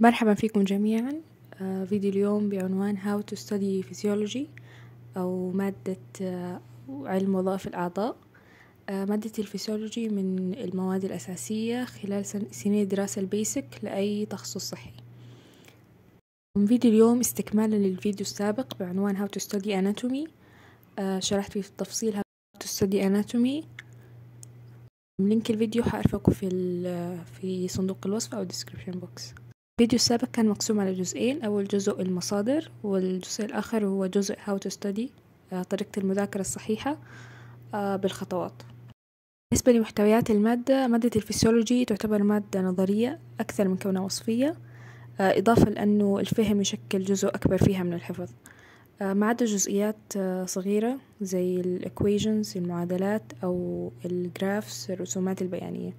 مرحبا فيكم جميعا آه، فيديو اليوم بعنوان How to study physiology أو مادة آه، علم وظائف الأعضاء آه، مادة الفسيولوجي من المواد الأساسية خلال سنين الدراسة البيسك لأي تخصص صحي فيديو اليوم استكمالا للفيديو السابق بعنوان How to study anatomy شرحت فيه في التفصيل How to study anatomy لينك الفيديو حأرفقه في, في صندوق الوصف أو description box الفيديو السابق كان مقسوم على جزئين أول جزء المصادر والجزء الآخر هو جزء How to Study آه، طريقة المذاكرة الصحيحة آه، بالخطوات بالنسبة لمحتويات المادة مادة الفسيولوجي تعتبر مادة نظرية أكثر من كونها وصفية آه، إضافة لأنه الفهم يشكل جزء أكبر فيها من الحفظ ما عدا جزئيات صغيرة زي الإكويجنز المعادلات أو الجرافس الرسومات البيانية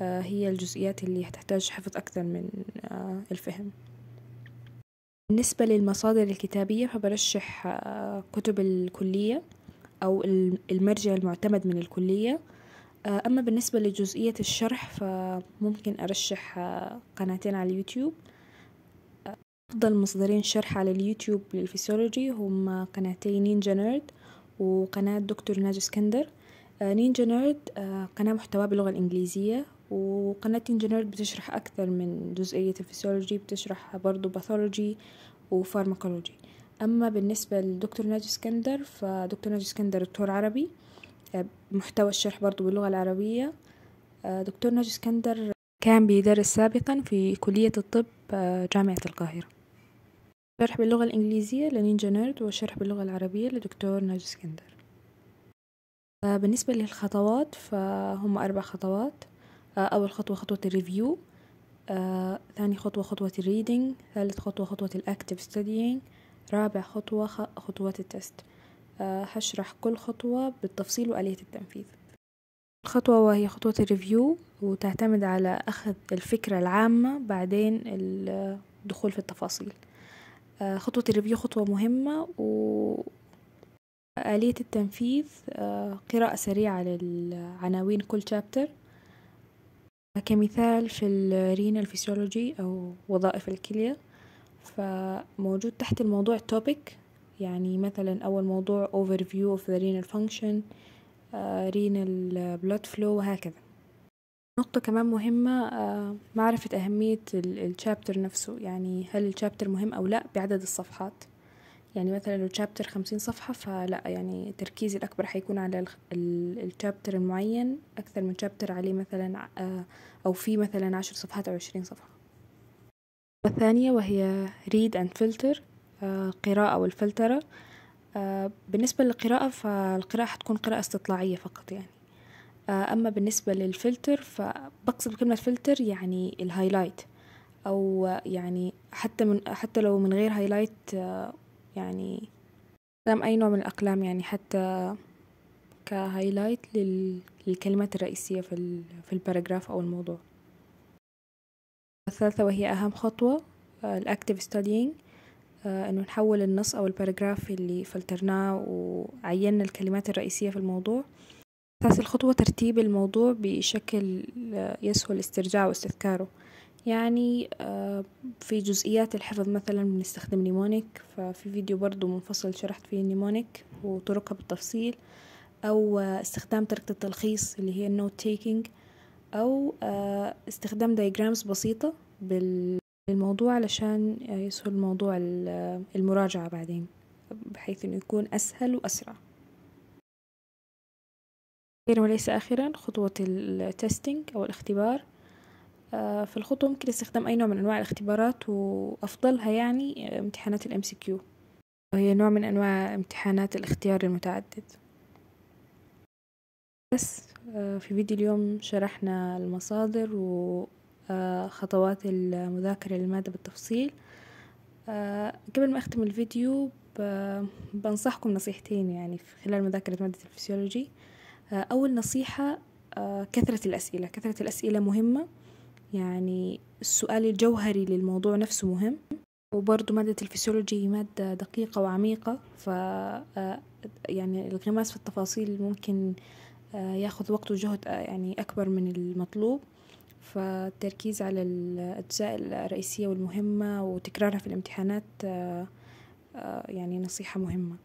آه، هي الجزئيات اللي تحتاج حفظ أكثر من آه، الفهم بالنسبة للمصادر الكتابية فبرشح آه، كتب الكلية أو المرجع المعتمد من الكلية أما بالنسبة لجزئية الشرح فممكن أرشح قناتين على اليوتيوب أفضل مصدرين شرح على اليوتيوب للفسيولوجي هما قناتي نينجا نيرد وقناة دكتور ناجي اسكندر نينجا نيرد قناة محتواها باللغة الإنجليزية وقناة انجينيرك بتشرح أكثر من جزئية الفسيولوجي بتشرح برضو باثولوجي وفارماكولوجي أما بالنسبة لدكتور ناجي اسكندر فدكتور ناجي اسكندر دكتور عربي آه، محتوى الشرح برضو باللغة العربية آه، دكتور ناجي اسكندر كان بيدرس سابقا في كلية الطب آه، جامعة القاهرة شرح باللغة الإنجليزية لنينجا نيرد وشرح باللغة العربية لدكتور ناجي اسكندر بالنسبة للخطوات فهم أربع خطوات آه، أول خطوة خطوة الريفيو آه، ثاني خطوة خطوة الريدنج ثالث خطوة خطوة الأكتف ستديينج رابع خطوة خطوة التست آه، هشرح كل خطوة بالتفصيل وآلية التنفيذ الخطوة وهي خطوة الريفيو وتعتمد على أخذ الفكرة العامة بعدين الدخول في التفاصيل آه، خطوة الريفيو خطوة مهمة و آلية التنفيذ آه، قراءة سريعة للعناوين كل شابتر كمثال في الرينال renal أو وظائف الكلية فموجود تحت الموضوع topic يعني مثلا أول موضوع overview of the renal function آه، renal blood flow وهكذا نقطة كمان مهمة آه، معرفة أهمية الشابتر نفسه يعني هل الشابتر مهم أو لا بعدد الصفحات يعني مثلا لو تشابتر خمسين صفحة فلا يعني تركيزي الأكبر حيكون على التشابتر المعين أكثر من تشابتر عليه مثلا آه، أو في مثلا عشر صفحات أو عشرين صفحة والثانية وهي read and filter آه، قراءة والفلترة آه، بالنسبة للقراءة فالقراءة حتكون قراءة استطلاعية فقط يعني أما بالنسبة للفلتر فبقصد بكلمة فلتر يعني الهايلايت أو يعني حتى من حتى لو من غير هايلايت يعني أقلام أي نوع من الأقلام يعني حتى كهايلايت للكلمات الرئيسية في, في الباراجراف أو الموضوع الثالثة وهي أهم خطوة آه، الأكتيف ستاديينج آه، إنه نحول النص أو الباراجراف اللي فلترناه وعينا الكلمات الرئيسية في الموضوع أساس الخطوة ترتيب الموضوع بشكل آه، يسهل استرجاعه واستذكاره يعني آه، في جزئيات الحفظ مثلا بنستخدم نيمونيك ففي فيديو برضو منفصل شرحت فيه النيمونيك وطرقها بالتفصيل أو آه، استخدام طريقة التلخيص اللي هي النوت تيكينج أو آه، استخدام دايجرامز بسيطة بالموضوع علشان يسهل موضوع المراجعة بعدين بحيث أنه يكون أسهل وأسرع أخيرا وليس آخرا خطوة التستنج أو الاختبار آه، في الخطوة ممكن استخدام أي نوع من أنواع الاختبارات وأفضلها يعني آه، امتحانات الام سي كيو وهي نوع من أنواع امتحانات الاختيار المتعدد بس آه، في فيديو اليوم شرحنا المصادر وخطوات المذاكرة للمادة بالتفصيل قبل ما أختم الفيديو بنصحكم نصيحتين يعني في خلال مذاكرة مادة الفسيولوجي أول نصيحة كثرة الأسئلة كثرة الأسئلة مهمة يعني السؤال الجوهري للموضوع نفسه مهم وبرضه مادة الفسيولوجي مادة دقيقة وعميقة ف آه، يعني الغماس في التفاصيل ممكن آه، ياخذ وقت وجهد آه، يعني أكبر من المطلوب فالتركيز على الأجزاء الرئيسية والمهمة وتكرارها في الامتحانات يعني نصيحة مهمة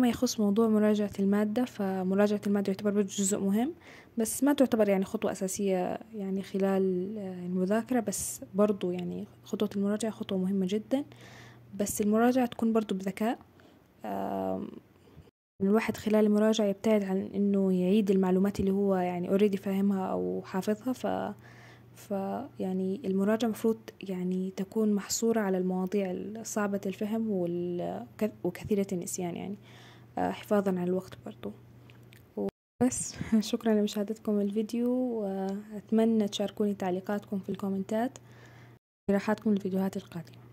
فيما يخص موضوع مراجعة المادة فمراجعة المادة يعتبر جزء مهم بس ما تعتبر يعني خطوة أساسية يعني خلال آه، المذاكرة بس برضو يعني خطوة المراجعة خطوة مهمة جدا بس المراجعة تكون برضو بذكاء الواحد خلال المراجعة يبتعد عن إنه يعيد المعلومات اللي هو يعني اوريدي فاهمها أو حافظها ف ف يعني المراجعة مفروض يعني تكون محصورة على المواضيع الصعبة الفهم وكثيرة النسيان يعني حفاظا على الوقت برضو بس شكرا لمشاهدتكم الفيديو وأتمنى تشاركوني تعليقاتكم في الكومنتات اقتراحاتكم للفيديوهات القادمة